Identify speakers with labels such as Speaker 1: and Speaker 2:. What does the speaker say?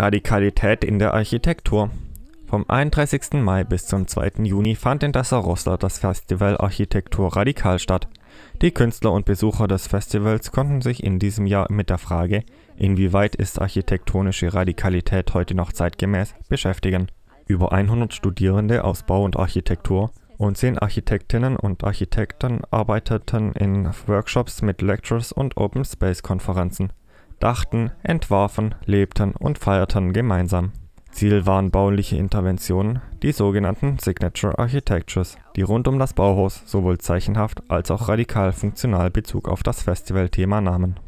Speaker 1: Radikalität in der Architektur. Vom 31. Mai bis zum 2. Juni fand in Dassarossa das Festival Architektur radikal statt. Die Künstler und Besucher des Festivals konnten sich in diesem Jahr mit der Frage, inwieweit ist architektonische Radikalität heute noch zeitgemäß, beschäftigen. Über 100 Studierende aus Bau und Architektur und 10 Architektinnen und Architekten arbeiteten in Workshops mit Lectures und Open Space Konferenzen dachten, entwarfen, lebten und feierten gemeinsam. Ziel waren bauliche Interventionen, die sogenannten Signature Architectures, die rund um das Bauhaus sowohl zeichenhaft als auch radikal funktional Bezug auf das Festivalthema nahmen.